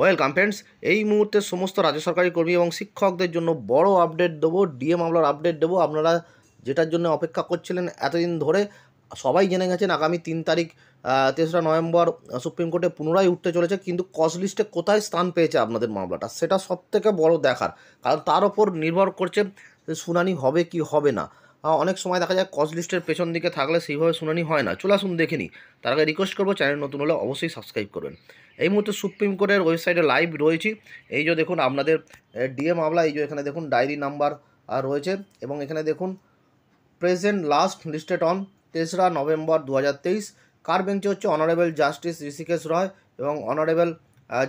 welcome friends এই মুহূর্তে সমস্ত রাজ্য সরকারি কর্মী এবং শিক্ষকদের জন্য বড় আপডেট দেবো ডিএ মামলার আপডেট দেবো আপনারা যেটার জন্য অপেক্ষা করছিলেন এতদিন ধরে সবাই জেনে গেছেন আগামী তিন তারিখ তেসরা নভেম্বর সুপ্রিম কোর্টে পুনরায় উঠতে চলেছে কিন্তু কজ লিস্টে কোথায় স্থান পেয়েছে আপনাদের মামলাটা সেটা সবথেকে বড় দেখার কারণ তার ওপর নির্ভর করছে শুনানি হবে কি হবে না অনেক সময় দেখা যায় কজ লিস্টের পেছন দিকে থাকলে সেইভাবে শুনানি হয় না চলে আসুন দেখে নিই তার আগে রিকোয়েস্ট করবো চ্যানেল নতুন হলে অবশ্যই সাবস্ক্রাইব করবেন এই মুহূর্তে সুপ্রিম কোর্টের ওয়েবসাইটে লাইভ রয়েছি এই যে দেখুন আপনাদের ডিএ মামলা এই যে এখানে দেখুন ডায়েরি নাম্বার রয়েছে এবং এখানে দেখুন প্রেজেন্ট লাস্ট লিস্টেড অন তেসরা নভেম্বর দু হাজার তেইশ কার বেঞ্চে হচ্ছে অনারেবল জাস্টিস ঋষিকেশ রয় এবং অনারেবল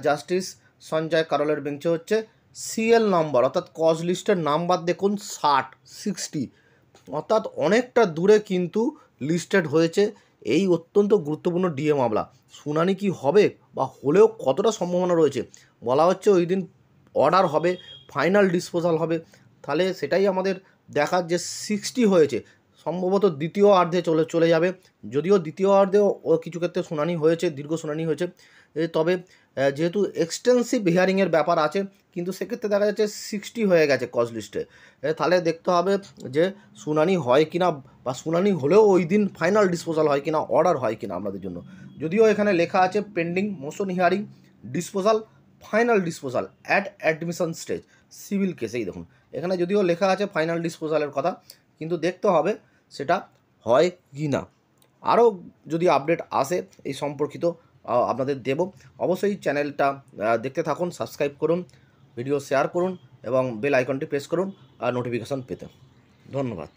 জাস্টিস সঞ্জয় কারলের বেঞ্চে হচ্ছে সিএল নাম্বার অর্থাৎ কজ লিস্টের নাম্বার দেখুন ষাট সিক্সটি অর্থাৎ অনেকটা দূরে কিন্তু লিস্টেড হয়েছে এই অত্যন্ত গুরুত্বপূর্ণ ডিএ মামলা শুনানি কি হবে বা হলেও কতটা সম্ভাবনা রয়েছে বলা হচ্ছে ওই দিন অর্ডার হবে ফাইনাল ডিসপোজাল হবে তাহলে সেটাই আমাদের দেখার যে সিক্সটি হয়েছে সম্ভবত দ্বিতীয় অর্ধে চলে চলে যাবে যদিও দ্বিতীয় অর্ধেও ও কিছু ক্ষেত্রে শুনানি হয়েছে দীর্ঘ শুনানি হয়েছে তবে যেহেতু এক্সটেন্সিভ হিয়ারিংয়ের ব্যাপার আছে কিন্তু সেক্ষেত্রে দেখা যাচ্ছে সিক্সটি হয়ে গেছে কজ লিস্টে তাহলে দেখতে হবে যে শুনানি হয় কি না বা শুনানি হলেও ওই দিন ফাইনাল ডিসপোজাল হয় কি না অর্ডার হয় কি না আমাদের জন্য যদিও এখানে লেখা আছে pending motion hearing disposal final disposal at admission stage civil কেসেই দেখুন এখানে যদিও লেখা আছে ফাইনাল ডিসপোজালের কথা কিন্তু দেখতে হবে সেটা হয় কি না আরও যদি আপডেট আসে এই সম্পর্কিত আপনাদের দেব অবশ্যই চ্যানেলটা দেখতে থাকুন সাবস্ক্রাইব করুন ভিডিও শেয়ার করুন এবং বেল আইকনটি প্রেস করুন আর নোটিফিকেশান পেতে ধন্যবাদ